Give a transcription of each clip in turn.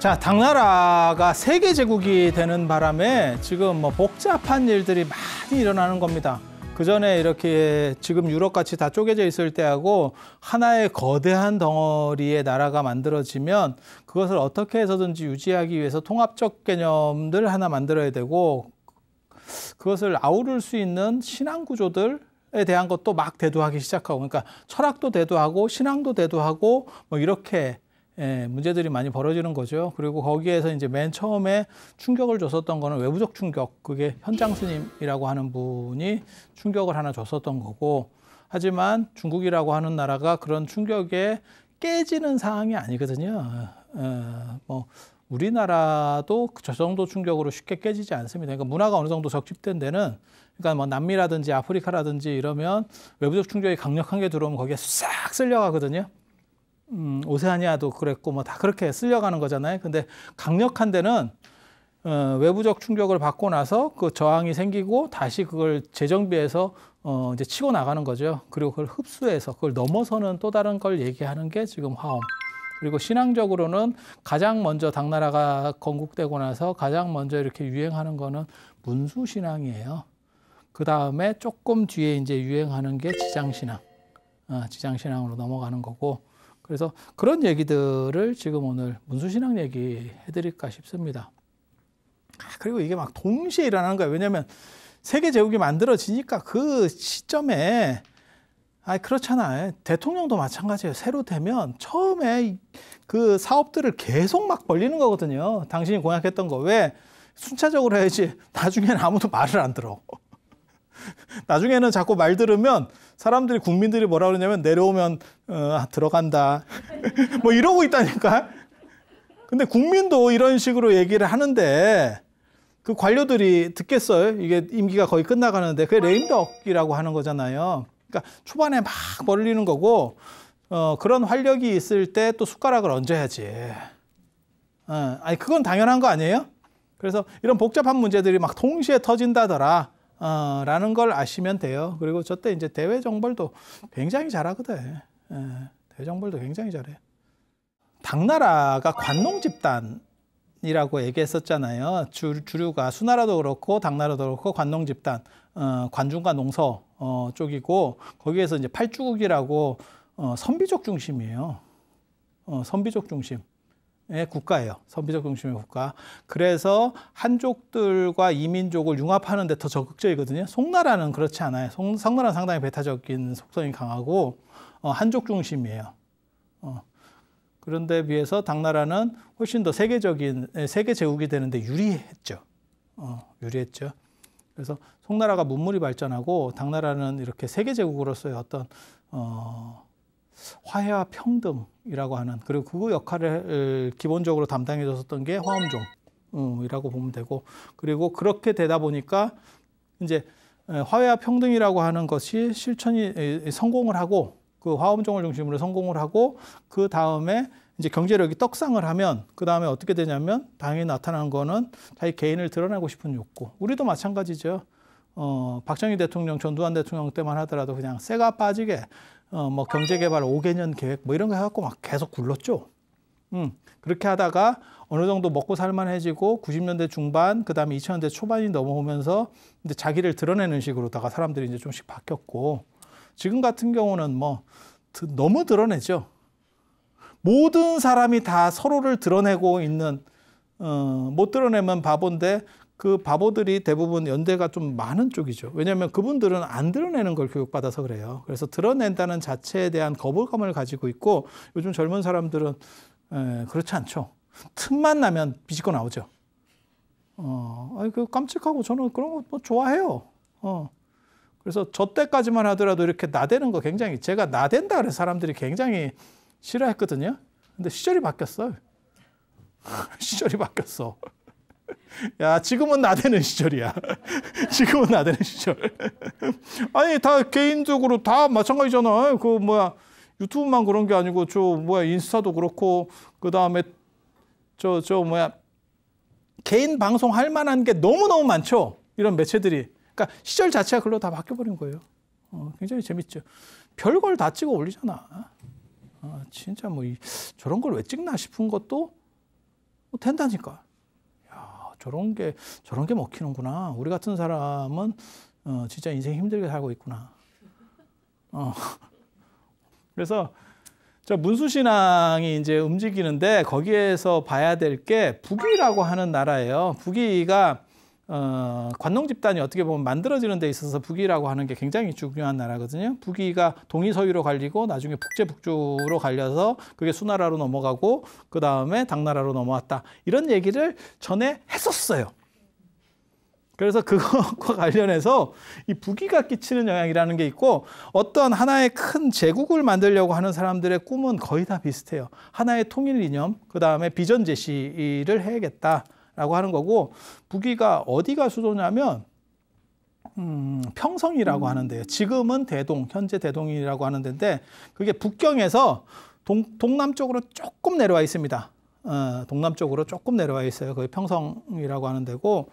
자, 당나라가 세계 제국이 되는 바람에 지금 뭐 복잡한 일들이 많이 일어나는 겁니다. 그 전에 이렇게 지금 유럽 같이 다 쪼개져 있을 때하고 하나의 거대한 덩어리의 나라가 만들어지면 그것을 어떻게 해서든지 유지하기 위해서 통합적 개념들 하나 만들어야 되고 그것을 아우를 수 있는 신앙 구조들 에 대한 것도 막 대두하기 시작하고 그러니까 철학도 대두하고 신앙도 대두하고 뭐 이렇게 예, 문제들이 많이 벌어지는 거죠. 그리고 거기에서 이제 맨 처음에 충격을 줬었던 거는 외부적 충격. 그게 현장 스님이라고 하는 분이 충격을 하나 줬었던 거고. 하지만 중국이라고 하는 나라가 그런 충격에 깨지는 상황이 아니거든요. 어, 뭐 우리나라도 그 저 정도 충격으로 쉽게 깨지지 않습니다. 그러니까 문화가 어느 정도 적집된 데는 그러니까 뭐 남미라든지 아프리카라든지 이러면 외부적 충격이 강력한 게 들어오면 거기에 싹 쓸려가거든요. 음, 오세아니아도 그랬고 뭐 다 그렇게 쓸려가는 거잖아요. 근데 강력한 데는 어, 외부적 충격을 받고 나서 그 저항이 생기고 다시 그걸 재정비해서 어, 이제 치고 나가는 거죠. 그리고 그걸 흡수해서 그걸 넘어서는 또 다른 걸 얘기하는 게 지금 화엄. 그리고 신앙적으로는 가장 먼저 당나라가 건국되고 나서 가장 먼저 이렇게 유행하는 거는 문수 신앙이에요. 그 다음에 조금 뒤에 이제 유행하는 게 지장신앙, 어, 지장신앙으로 넘어가는 거고 그래서 그런 얘기들을 지금 오늘 문수신앙 얘기 해드릴까 싶습니다. 아, 그리고 이게 막 동시에 일어나는 거예왜냐면 세계 제국이 만들어지니까 그 시점에 아그렇잖아 대통령도 마찬가지예요. 새로 되면 처음에 그 사업들을 계속 막 벌리는 거거든요. 당신이 공약했던 거왜 순차적으로 해야지. 나중에는 아무도 말을 안 들어. 나중에는 자꾸 말 들으면 사람들이 국민들이 뭐라 그러냐면 내려오면 어, 아, 들어간다. 뭐 이러고 있다니까. 근데 국민도 이런 식으로 얘기를 하는데 그 관료들이 듣겠어요. 이게 임기가 거의 끝나가는데 그게 레임덕이라고 하는 거잖아요. 그러니까 초반에 막벌리는 거고 어, 그런 활력이 있을 때 또 숟가락을 얹어야지. 어, 아니 그건 당연한 거 아니에요? 그래서 이런 복잡한 문제들이 막 동시에 터진다더라. 라는 걸 아시면 돼요. 그리고 저 때 이제 대외 정벌도 굉장히 잘하거든. 예, 대외 정벌도 굉장히 잘해. 당나라가 관농 집단 이라고 얘기했었잖아요. 주, 주류가 수나라도 그렇고 당나라도 그렇고 관농 집단, 어, 관중과 농서 어, 쪽이고 거기에서 이제 팔주국이라고 어, 선비족 중심이에요. 어, 선비족 중심. 국가예요. 선비적 중심의 국가. 그래서 한족들과 이민족을 융합하는 데 더 적극적이거든요. 송나라는 그렇지 않아요. 송, 나라는 상당히 배타적인 속성이 강하고 어, 한족 중심이에요. 어. 그런데 비해서 당나라는 훨씬 더 세계적인 세계 제국이 되는데 유리했죠. 어, 유리했죠. 그래서 송나라가 문물이 발전하고 당나라는 이렇게 세계 제국으로서의 어떤 어, 화해와 평등이라고 하는 그리고 그 역할을 기본적으로 담당해 줬었던 게 화엄종이라고 어, 보면 되고 그리고 그렇게 되다 보니까 이제 화해와 평등이라고 하는 것이 실천이 성공을 하고 그 화엄종을 중심으로 성공을 하고 그 다음에 이제 경제력이 떡상을 하면 그 다음에 어떻게 되냐면 당연히 나타난 거는 자기 개인을 드러내고 싶은 욕구. 우리도 마찬가지죠. 어, 박정희 대통령, 전두환 대통령 때만 하더라도 그냥 쇠가 빠지게 어, 뭐 경제개발 5개년 계획 뭐 이런 거 해갖고 막 계속 굴렀죠. 음, 그렇게 하다가 어느 정도 먹고 살만해지고 90년대 중반, 그 다음에 2000년대 초반이 넘어오면서 이제 자기를 드러내는 식으로다가 사람들이 이제 좀씩 바뀌었고 지금 같은 경우는 뭐 드, 너무 드러내죠. 모든 사람이 다 서로를 드러내고 있는 어, 못 드러내면 바본데 그 바보들이 대부분 연대가 좀 많은 쪽이죠. 왜냐하면 그분들은 안 드러내는 걸 교육받아서 그래요. 그래서 드러낸다는 자체에 대한 거부감을 가지고 있고 요즘 젊은 사람들은 에, 예, 그렇지 않죠. 틈만 나면 비집고 나오죠. 어, 아니 그 깜찍하고 저는 그런 거뭐 좋아해요. 어. 그래서 저 때까지만 하더라도 이렇게 나대는 거 굉장히 제가 나댄다 그래서 사람들이 굉장히 싫어했거든요. 근데 시절이 바뀌었어요. 시절이 바뀌었어. 야, 지금은 나대는 시절이야. 지금은 나대는 시절. 아니, 다 개인적으로 다 마찬가지잖아. 그, 뭐야, 유튜브만 그런 게 아니고, 저, 뭐야, 인스타도 그렇고, 그 다음에, 저, 저, 뭐야, 개인 방송 할 만한 게 너무너무 많죠. 이런 매체들이. 그러니까 시절 자체가 글로 다 바뀌어버린 거예요. 어, 굉장히 재밌죠. 별걸 다 찍어 올리잖아. 아, 진짜 뭐, 이, 저런 걸 왜 찍나 싶은 것도 뭐 된다니까. 저런 게 저런 게 먹히는구나. 우리 같은 사람은 어, 진짜 인생 힘들게 살고 있구나. 어. 그래서 저 문수신앙이 이제 움직이는데 거기에서 봐야 될 게북이라고 하는 나라예요. 북이가 어, 관농 집단이 어떻게 보면 만들어지는 데 있어서 북이라고 하는 게 굉장히 중요한 나라거든요. 북위가 동이 서유로 갈리고 나중에 북제 북주로 갈려서 그게 수나라로 넘어가고 그 다음에 당나라로 넘어왔다. 이런 얘기를 전에 했었어요. 그래서 그것과 관련해서 이북위가 끼치는 영향이라는 게 있고 어떤 하나의 큰 제국을 만들려고 하는 사람들의 꿈은 거의 다 비슷해요. 하나의 통일 이념, 그 다음에 비전 제시를 해야겠다. 라고 하는 거고 북위가 어디가 수도냐면 음, 평성이라고 음. 하는데요. 지금은 대동, 현재 대동이라고 하는데 그게 북경에서 동, 동남쪽으로 조금 내려와 있습니다. 어, 동남쪽으로 조금 내려와 있어요. 거기 평성이라고 하는 데고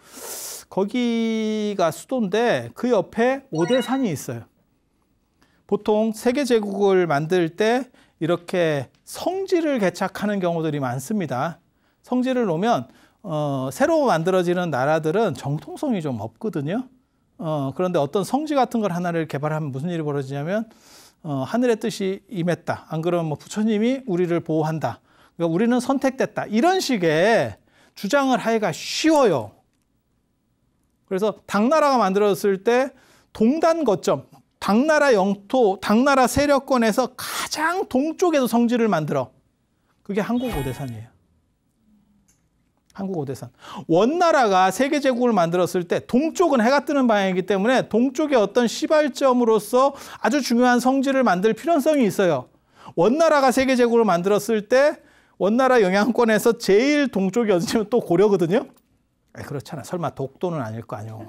거기가 수도인데 그 옆에 오대산이 있어요. 보통 세계 제국을 만들 때 이렇게 성지를 개척하는 경우들이 많습니다. 성지를 놓으면 어, 새로 만들어지는 나라들은 정통성이 좀 없거든요. 어, 그런데 어떤 성지 같은 걸 하나를 개발하면 무슨 일이 벌어지냐면 어, 하늘의 뜻이 임했다. 안 그러면 뭐 부처님이 우리를 보호한다. 그러니까 우리는 선택됐다. 이런 식의 주장을 하기가 쉬워요. 그래서 당나라가 만들었을때 동단 거점, 당나라 영토, 당나라 세력권에서 가장 동쪽에서 성지를 만들어. 그게 한국 고대산이에요. 한국 오대산. 원나라가 세계 제국을 만들었을 때 동쪽은 해가 뜨는 방향이기 때문에 동쪽의 어떤 시발점으로서 아주 중요한 성질을 만들 필연성이 있어요. 원나라가 세계 제국을 만들었을 때 원나라 영향권에서 제일 동쪽이 어디냐면 또 고려거든요. 그렇잖아. 설마 독도는 아닐 거 아니오.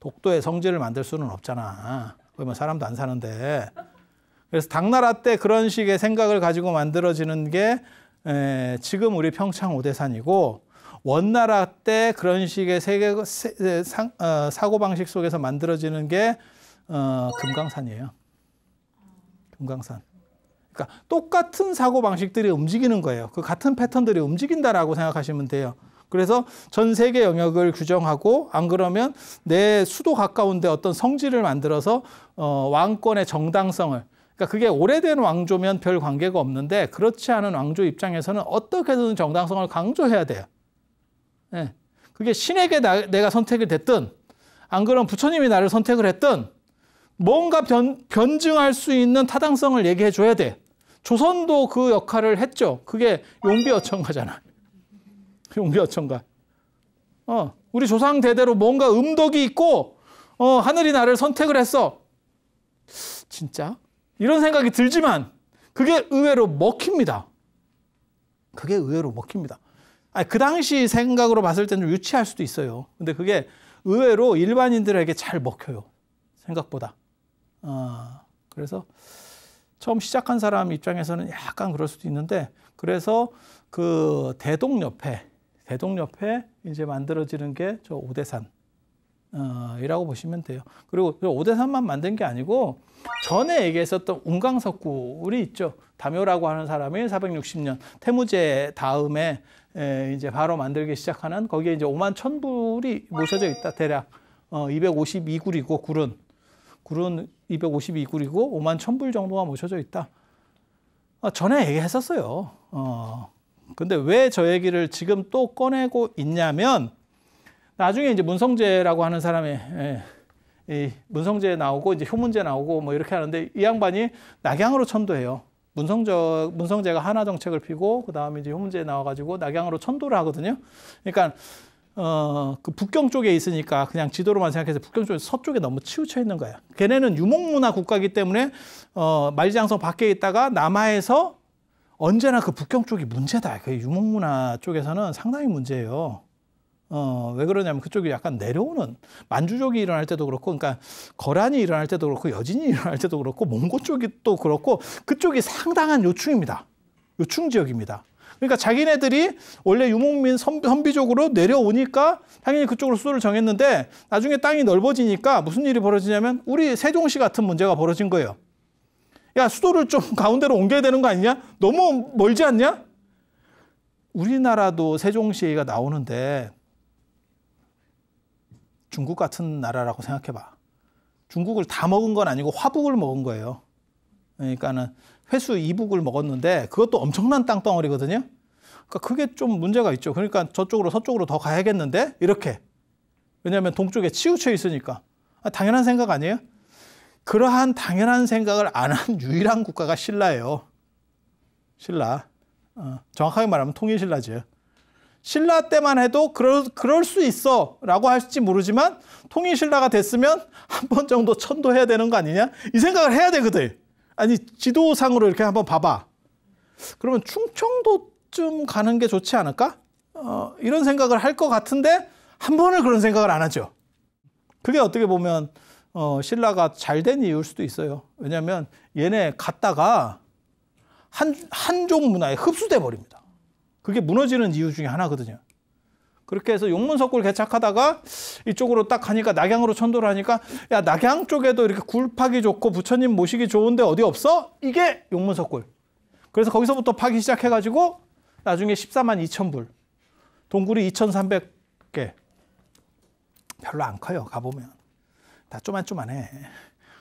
독도의성질을 만들 수는 없잖아. 거기 뭐 사람도 안 사는데. 그래서 당나라 때 그런 식의 생각을 가지고 만들어지는 게 에, 예, 지금 우리 평창 오대산이고 원나라 때 그런 식의 세계 세, 상, 어, 사고 방식 속에서 만들어지는 게 어, 금강산이에요. 금강산. 그러니까 똑같은 사고 방식들이 움직이는 거예요. 그 같은 패턴들이 움직인다라고 생각하시면 돼요. 그래서 전 세계 영역을 규정하고 안 그러면 내 수도 가까운데 어떤 성지를 만들어서 어, 왕권의 정당성을 그러니까 그게 오래된 왕조면 별 관계가 없는데 그렇지 않은 왕조 입장에서는 어떻게든 정당성을 강조해야 돼요. 네. 그게 신에게 나, 내가 선택이 됐든 안 그럼 부처님이 나를 선택을 했든 뭔가 변, 변증할 수 있는 타당성을 얘기해 줘야 돼. 조선도 그 역할을 했죠. 그게 용비어천가잖아. 용비어천가. 어, 우리 조상 대대로 뭔가 음덕이 있고 어, 하늘이 나를 선택을 했어. 진짜? 이런 생각이 들지만 그게 의외로 먹힙니다. 그게 의외로 먹힙니다. 아니, 그 당시 생각으로 봤을 때는 좀 유치할 수도 있어요. 근데 그게 의외로 일반인들에게 잘 먹혀요. 생각보다. 아, 그래서 처음 시작한 사람 입장에서는 약간 그럴 수도 있는데 그래서 그 대동 옆에 대동 옆에 이제 만들어지는 게 저 오대산 어, 이라고 보시면 돼요. 그리고 5대3만 그 만든 게 아니고 전에 얘기했었던 운강석굴이 있죠. 담요라고 하는 사람이 460년 태무제 다음에 에, 이제 바로 만들기 시작하는 거기에 이제 5만 1000불이 모셔져 있다. 대략 어, 252굴이고 굴은 굴은 252굴이고 5만 1000불 정도가 모셔져 있다. 어, 전에 얘기했었어요. 어, 근데 왜 저 얘기를 지금 또 꺼내고 있냐면 나중에 이제 문성재라고 하는 사람의 예, 이 문성재 나오고 이제 효문재 나오고 뭐 이렇게 하는데 이 양반이 낙양으로 천도해요. 문성저 문성재가 하나 정책을 피고 그 다음에 이제 효문재 나와가지고 낙양으로 천도를 하거든요. 그러니까 어그 북경 쪽에 있으니까 그냥 지도로만 생각해서 북경 쪽에 서쪽에 너무 치우쳐 있는 거야. 걔네는 유목문화 국가이기 때문에 어말장성 밖에 있다가 남하에서 언제나 그 북경 쪽이 문제다. 그 유목문화 쪽에서는 상당히 문제예요. 어, 왜 그러냐면 그쪽이 약간 내려오는 만주족이 일어날 때도 그렇고 그러니까 거란이 일어날 때도 그렇고 여진이 일어날 때도 그렇고 몽고 쪽이 또 그렇고 그쪽이 상당한 요충입니다. 요충 지역입니다. 그러니까 자기네들이 원래 유목민 선비족으로 내려오니까 당연히 그쪽으로 수를 도 정했는데 나중에 땅이 넓어지니까 무슨 일이 벌어지냐면 우리 세종시 같은 문제가 벌어진 거예요. 야, 수도를 좀 가운데로 옮겨야 되는 거 아니냐? 너무 멀지 않냐? 우리나라도 세종시가 나오는데 중국 같은 나라라고 생각해봐. 중국을 다 먹은 건 아니고 화북을 먹은 거예요. 그러니까는 회수 이북을 먹었는데 그것도 엄청난 땅덩어리거든요. 그러니까 그게 좀 문제가 있죠. 그러니까 저쪽으로 서쪽으로 더 가야겠는데 이렇게. 왜냐하면 동쪽에 치우쳐 있으니까 아, 당연한 생각 아니에요? 그러한 당연한 생각을 안 한 유일한 국가가 신라예요. 신라. 어, 정확하게 말하면 통일신라죠 신라 때만 해도 그럴, 그럴 수 있어 라고 할지 모르지만 통일신라가 됐으면 한 번 정도 천도해야 되는 거 아니냐? 이 생각을 해야 되거든. 아니, 지도상으로 이렇게 한번 봐봐. 그러면 충청도쯤 가는 게 좋지 않을까? 어, 이런 생각을 할 것 같은데 한 번을 그런 생각을 안 하죠. 그게 어떻게 보면 어, 신라가 잘 된 이유일 수도 있어요. 왜냐하면 얘네 갔다가 한, 한족 문화에 흡수돼 버립니다. 그게 무너지는 이유 중에 하나거든요. 그렇게 해서 용문석굴 개척하다가 이쪽으로 딱 가니까 낙양으로 천도를 하니까 야 낙양 쪽에도 이렇게 굴 파기 좋고 부처님 모시기 좋은데 어디 없어? 이게 용문석굴. 그래서 거기서부터 파기 시작해가지고 나중에 14만 2천 불, 동굴이 2,300개. 별로 안 커요. 가보면 다 쪼만쪼만해.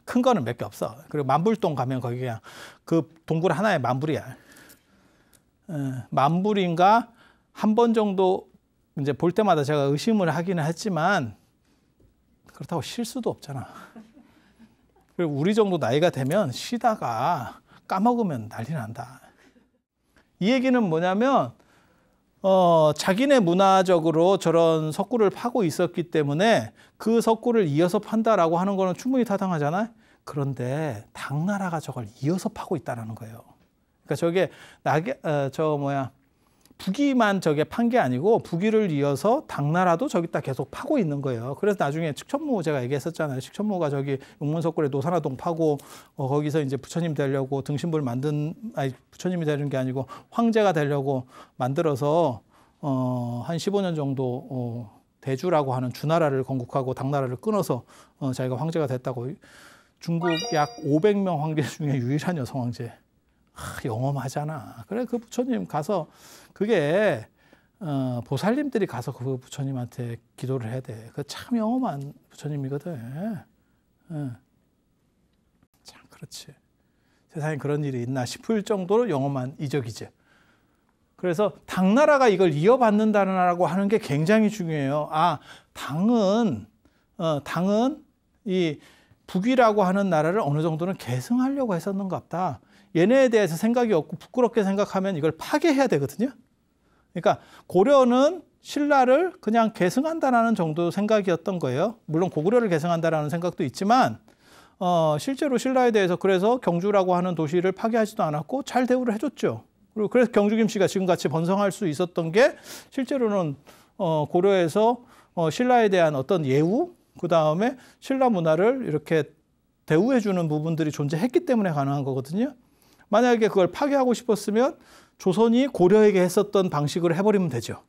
큰 거는 몇 개 없어. 그리고 만불동 가면 거기 그냥 그 동굴 하나에 만불이야. 예, 만불인가 한 번 정도 이제 볼 때마다 제가 의심을 하기는 했지만 그렇다고 쉴 수도 없잖아. 그리고 우리 정도 나이가 되면 쉬다가 까먹으면 난리 난다. 이 얘기는 뭐냐면 어, 자기네 문화적으로 저런 석구를 파고 있었기 때문에 그 석구를 이어서 판다라고 하는 거는 충분히 타당하잖아요. 그런데 당나라가 저걸 이어서 파고 있다라는 거예요. 그러니까 저게 나게 어, 저 뭐야 북위만 저게 판 게 아니고 북위를 이어서 당나라도 저기다 계속 파고 있는 거예요. 그래서 나중에 측천무 제가 얘기했었잖아요. 측천모가 저기 용문석굴에 노사화동 파고 어, 거기서 이제 부처님 되려고 등신불 만든 아니 부처님이 되는 게 아니고 황제가 되려고 만들어서 어, 한 15년 정도 어, 대주라고 하는 주나라를 건국하고 당나라를 끊어서 어, 자기가 황제가 됐다고 중국 약 500명 황제 중에 유일한 여성 황제. 아, 영험하잖아. 그래 그 부처님 가서 그게 어, 보살님들이 가서 그 부처님한테 기도를 해야 돼. 그 참 영험한 부처님이거든. 응. 참 그렇지. 세상에 그런 일이 있나 싶을 정도로 영험한 이적이지. 그래서 당 나라가 이걸 이어받는다라고 하는 게 굉장히 중요해요. 아 당은 어, 당은 이 북이라고 하는 나라를 어느 정도는 계승하려고 했었는갑다. 얘네에 대해서 생각이 없고 부끄럽게 생각하면 이걸 파괴해야 되거든요. 그러니까 고려는 신라를 그냥 계승한다라는 정도 생각이었던 거예요. 물론 고구려를 계승한다라는 생각도 있지만 어, 실제로 신라에 대해서 그래서 경주라고 하는 도시를 파괴하지도 않았고 잘 대우를 해줬죠. 그리고 그래서 경주김씨가 지금같이 번성할 수 있었던 게 실제로는 어, 고려에서 어, 신라에 대한 어떤 예우 그 다음에 신라 문화를 이렇게 대우해주는 부분들이 존재했기 때문에 가능한 거거든요. 만약에 그걸 파괴하고 싶었으면 조선이 고려에게 했었던 방식으로 해버리면 되죠.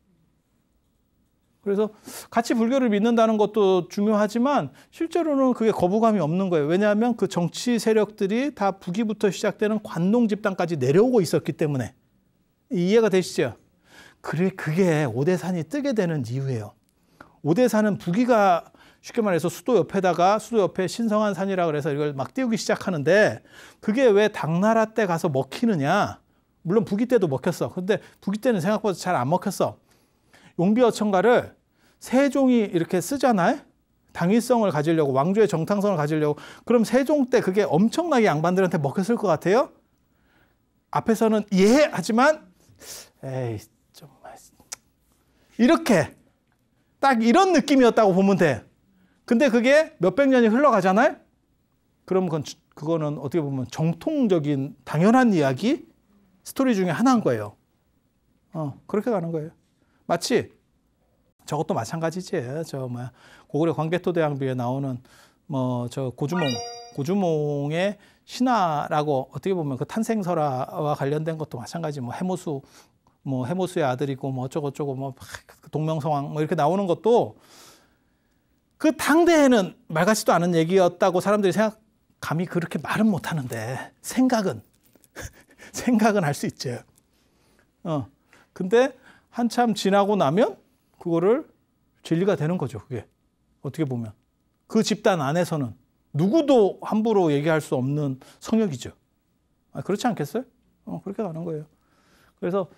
그래서 같이 불교를 믿는다는 것도 중요하지만 실제로는 그게 거부감이 없는 거예요. 왜냐하면 그 정치 세력들이 다 부기부터 시작되는 관동 집단까지 내려오고 있었기 때문에 이해가 되시죠? 그래 그게 오대산이 뜨게 되는 이유예요. 오대산은 부기가 쉽게 말해서 수도 옆에다가 수도 옆에 신성한 산이라 그래서 이걸 막 띄우기 시작하는데 그게 왜 당나라 때 가서 먹히느냐? 물론 부기 때도 먹혔어. 근데 부기 때는 생각보다 잘 안 먹혔어. 용비어천가를 세종이 이렇게 쓰잖아요. 당위성을 가지려고 왕조의 정당성을 가지려고 그럼 세종 때 그게 엄청나게 양반들한테 먹혔을 것 같아요. 앞에서는 예 하지만 에이 좀 이렇게 딱 이런 느낌이었다고 보면 돼. 근데 그게 몇백 년이 흘러가잖아요. 그럼 그건 그거는 어떻게 보면 정통적인 당연한 이야기 스토리 중에 하나인 거예요. 어, 그렇게 가는 거예요. 마치 저것도 마찬가지지. 저 뭐야 고구려 광개토 대왕비에 나오는 뭐 저 고주몽 고주몽의 신화라고 어떻게 보면 그 탄생설화와 관련된 것도 마찬가지. 뭐 해모수 뭐 해모수의 아들이고 뭐 어쩌고 저쩌고 뭐 그 동명서왕 뭐 이렇게 나오는 것도 그 당대에는 말 같지도 않은 얘기였다고 사람들이 생각, 감히 그렇게 말은 못 하는데, 생각은, 생각은 할 수 있죠. 어. 근데 한참 지나고 나면 그거를 진리가 되는 거죠, 그게. 어떻게 보면. 그 집단 안에서는 누구도 함부로 얘기할 수 없는 성역이죠. 아, 그렇지 않겠어요? 어, 그렇게 가는 거예요. 그래서,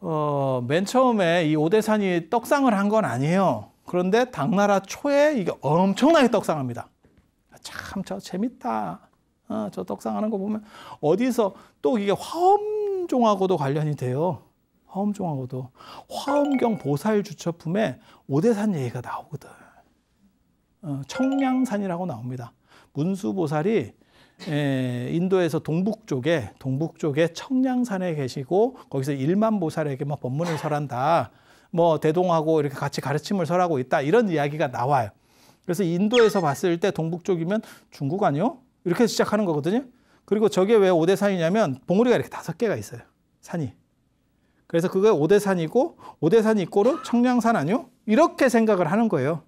어, 맨 처음에 이 오대산이 떡상을 한 건 아니에요. 그런데 당나라 초에 이게 엄청나게 떡상합니다. 참, 저 재밌다. 어, 저 떡상하는 거 보면 어디서 또 이게 화엄종하고도 관련이 돼요. 화엄종하고도. 화엄경 보살 주처품에 오대산 얘기가 나오거든. 어, 청량산이라고 나옵니다. 문수보살이 에, 인도에서 동북쪽에 동북쪽에 청량산에 계시고 거기서 일만 보살에게 막 법문을 설한다. 뭐 대동하고 이렇게 같이 가르침을 설하고 있다 이런 이야기가 나와요. 그래서 인도에서 봤을 때 동북쪽이면 중국 아니요? 이렇게 시작하는 거거든요. 그리고 저게 왜 오대산이냐면 봉우리가 이렇게 다섯 개가 있어요. 산이. 그래서 그게 오대산이고 오대산 이꼬로 청량산 아니요? 이렇게 생각을 하는 거예요.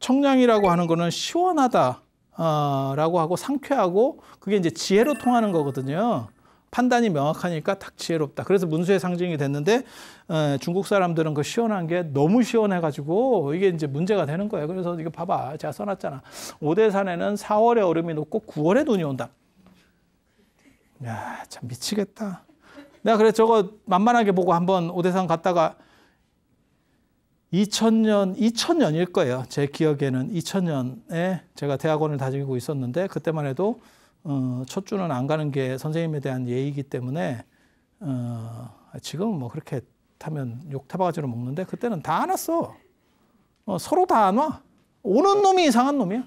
청량이라고 하는 거는 시원하다라고 어, 하고 상쾌하고 그게 이제 지혜로 통하는 거거든요. 판단이 명확하니까 딱 지혜롭다. 그래서 문수의 상징이 됐는데 에, 어, 중국 사람들은 그 시원한 게 너무 시원해가지고 이게 이제 문제가 되는 거예요. 그래서 이거 봐봐. 제가 써놨잖아. 오대산에는 4월에 얼음이 녹고 9월에 눈이 온다. 야, 참 미치겠다. 내가 그래 저거 만만하게 보고 한번 오대산 갔다가 2000년, 2000년일 거예요. 제 기억에는 2000년에 제가 대학원을 다니고 있었는데 그때만 해도 어, 첫 주는 안 가는 게 선생님에 대한 예의이기 때문에 어, 지금 뭐 그렇게 타면 욕 타바가지로 먹는데 그때는 다 안 왔어. 어, 서로 다 안 와. 오는 놈이 이상한 놈이야.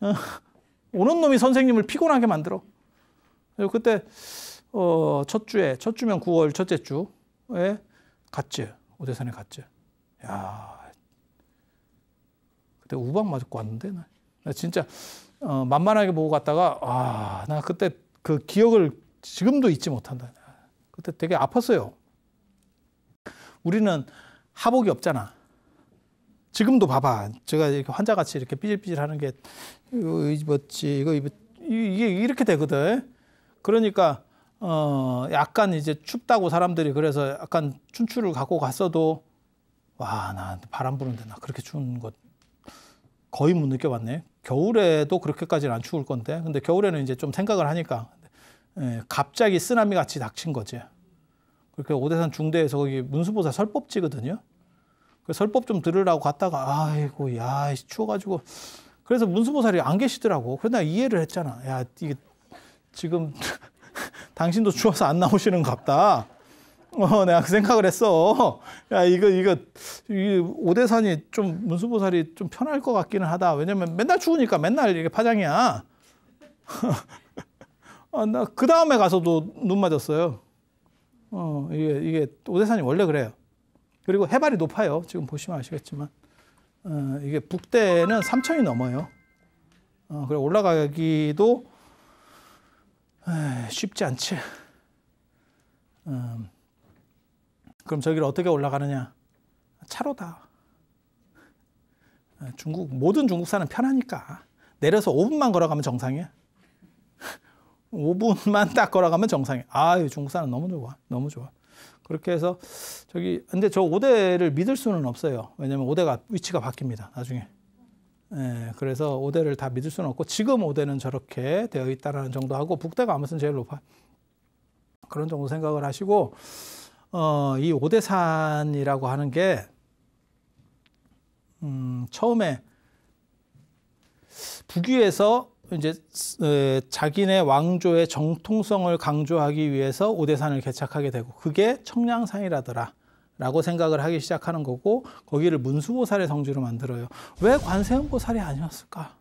어, 오는 놈이 선생님을 피곤하게 만들어. 그때 어, 첫 주에 첫 주면 9월 첫째 주에 갔지. 오대산에 갔지. 야, 그때 우박 맞고 왔는데 나. 진짜 어, 만만하게 보고 갔다가 아, 나 그때 그 기억을 지금도 잊지 못한다. 그때 되게 아팠어요. 우리는 하복이 없잖아. 지금도 봐봐. 제가 이렇게 환자같이 이렇게 삐질삐질 하는 게 이거 입었지, 이거 입 이게 이렇게 되거든. 그러니까 어 약간 이제 춥다고 사람들이 그래서 약간 춘추를 갖고 갔어도 와 나 바람 부는데 나 그렇게 추운 것 거의 못 느껴봤네. 겨울에도 그렇게까지는 안 추울 건데. 근데 겨울에는 이제 좀 생각을 하니까 예, 갑자기 쓰나미 같이 닥친 거지. 그렇게 오대산 중대에서 거기 문수보사 설법지거든요. 그 설법 좀 들으라고 갔다가 아이고 야 추워가지고 그래서 문수보살이 안 계시더라고. 그래서 내가 이해를 했잖아. 야 이게 지금 당신도 추워서 안 나오시는 갑다. 어, 내가 그 생각을 했어. 야, 이거, 이거, 이 오대산이 좀 문수보살이 좀 편할 것 같기는 하다. 왜냐면 맨날 추우니까 맨날 이게 파장이야. 아, 나그 다음에 가서도 눈 맞았어요. 어, 이게, 이게 오대산이 원래 그래요. 그리고 해발이 높아요. 지금 보시면 아시겠지만. 어, 이게 북대는 3천이 넘어요. 어, 그래 올라가기도 에이, 쉽지 않지. 음. 그럼 저기를 어떻게 올라가느냐? 차로다. 중국, 모든 중국산은 편하니까. 내려서 5분만 걸어가면 정상이야. 5분만 딱 걸어가면 정상이야. 아유, 중국산은 너무 좋아. 너무 좋아. 그렇게 해서 저기, 근데 저 5대를 믿을 수는 없어요. 왜냐면 5대가 위치가 바뀝니다. 나중에. 예, 그래서 5대를 다 믿을 수는 없고 지금 5대는 저렇게 되어 있다라는 정도 하고 북대가 아무튼 제일 높아. 그런 정도 생각을 하시고 어, 이 오대산이라고 하는 게 음, 처음에 북위에서 이제 자기네 왕조의 정통성을 강조하기 위해서 오대산을 개척하게 되고 그게 청량산이라더라. 라고 생각을 하기 시작하는 거고 거기를 문수보살의 성지로 만들어요. 왜 관세음보살이 아니었을까?